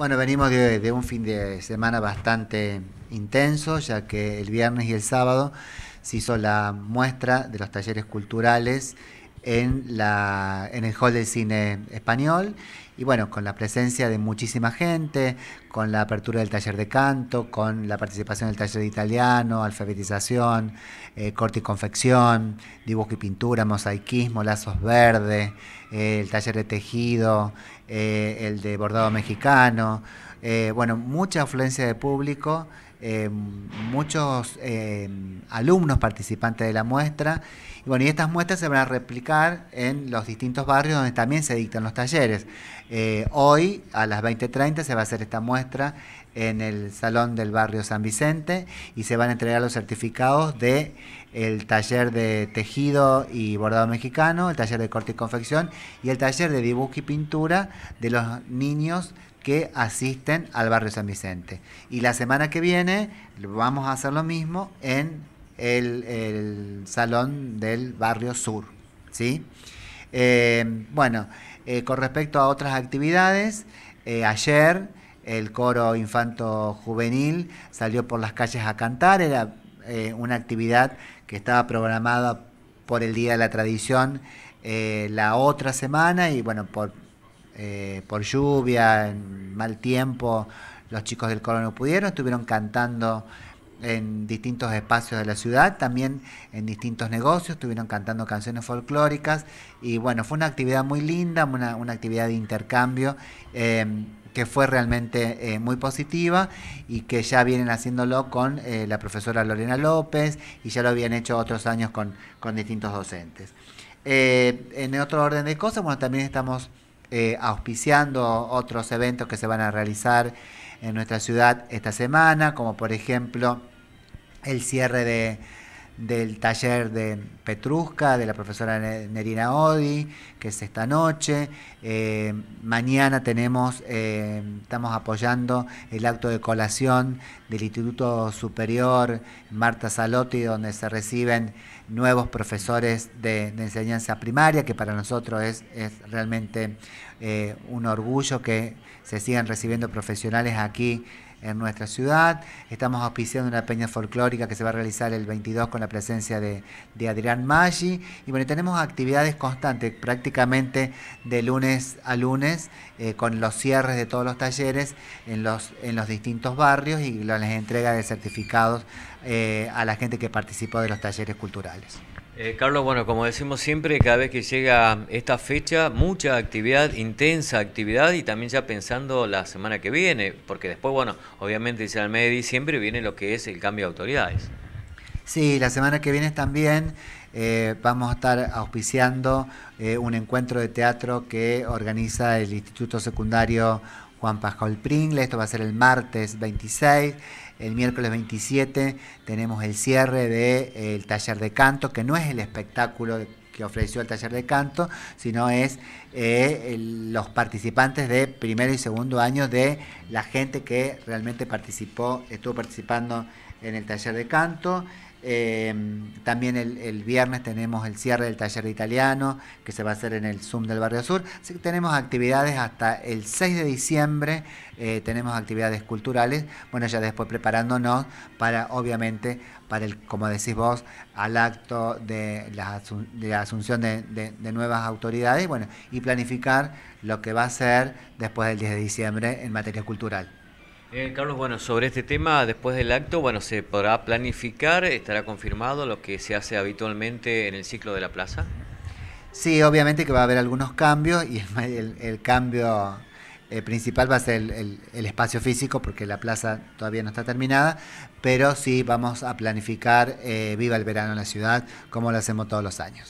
Bueno, venimos de, un fin de semana bastante intenso, ya que el viernes y el sábado se hizo la muestra de los talleres culturales en, la, en el Hall del Cine Español y bueno, con la presencia de muchísima gente, con la apertura del taller de canto, con la participación del taller de italiano, alfabetización, eh, corte y confección, dibujo y pintura, mosaiquismo, lazos verdes, eh, el taller de tejido, eh, el de bordado mexicano. bueno, mucha afluencia de público. muchos alumnos participantes de la muestra. Y bueno, y estas muestras se van a replicar en los distintos barrios donde también se dictan los talleres. Eh, hoy a las 20.30 se va a hacer esta muestra en el Salón del Barrio San Vicente y se van a entregar los certificados de el taller de tejido y bordado mexicano, el taller de corte y confección y el taller de dibujo y pintura de los niños que asisten al barrio San Vicente. Y la semana que viene vamos a hacer lo mismo en el, salón del barrio sur. ¿sí? Eh, bueno. Eh, con respecto a otras actividades, eh, ayer el coro infanto juvenil salió por las calles a cantar, era eh, una actividad que estaba programada por el Día de la Tradición la otra semana y bueno, por, por lluvia, mal tiempo, los chicos del coro no pudieron, estuvieron cantando en distintos espacios de la ciudad, también en distintos negocios, estuvieron cantando canciones folclóricas y bueno, fue una actividad muy linda, una, actividad de intercambio. Eh, que fue realmente eh, muy positiva y que ya vienen haciéndolo con eh, la profesora Lorena López y ya lo habían hecho otros años con, distintos docentes. en otro orden de cosas, bueno, también estamos auspiciando otros eventos que se van a realizar en nuestra ciudad esta semana, como por ejemplo el cierre de del taller de Petrusca, de la profesora Nerina Odi, que es esta noche. Eh, mañana tenemos, eh, estamos apoyando el acto de colación del Instituto Superior Marta Salotti, donde se reciben nuevos profesores de, enseñanza primaria, que para nosotros es, realmente eh, un orgullo que se sigan recibiendo profesionales aquí en nuestra ciudad. Estamos auspiciando una peña folclórica que se va a realizar el 22 con la presencia de, Adrián Maggi. Y bueno, tenemos actividades constantes, prácticamente de lunes a lunes, eh, con los cierres de todos los talleres en los, en los distintos barrios y las entrega de certificados eh, a la gente que participó de los talleres culturales. Eh, Carlos, bueno, como decimos siempre, cada vez que llega esta fecha, mucha actividad, intensa actividad y también ya pensando la semana que viene, porque después, bueno, obviamente ya el mes de diciembre viene lo que es el cambio de autoridades. Sí, la semana que viene también eh, vamos a estar auspiciando eh, un encuentro de teatro que organiza el Instituto Secundario Juan Pascual Pringle. Esto va a ser el martes 26. El miércoles 27 tenemos el cierre del de, eh, taller de canto, que no es el espectáculo que ofreció el taller de canto, sino es eh, los participantes de primero y segundo año de la gente que realmente participó, estuvo participando en el taller de canto. Eh, también el, viernes tenemos el cierre del taller de italiano que se va a hacer en el Zoom del Barrio Sur. Así tenemos actividades hasta el 6 de diciembre, eh, tenemos actividades culturales, bueno, ya después preparándonos para, obviamente, para el, como decís vos, al acto de la, asunción de, de, nuevas autoridades, bueno, y planificar lo que va a ser después del 10 de diciembre en materia cultural. Eh, Carlos, bueno, sobre este tema, después del acto, bueno, se podrá planificar, estará confirmado lo que se hace habitualmente en el ciclo de la plaza. Sí, obviamente que va a haber algunos cambios y el, cambio eh, principal va a ser el, espacio físico porque la plaza todavía no está terminada, pero sí vamos a planificar eh, Viva el Verano en la ciudad como lo hacemos todos los años.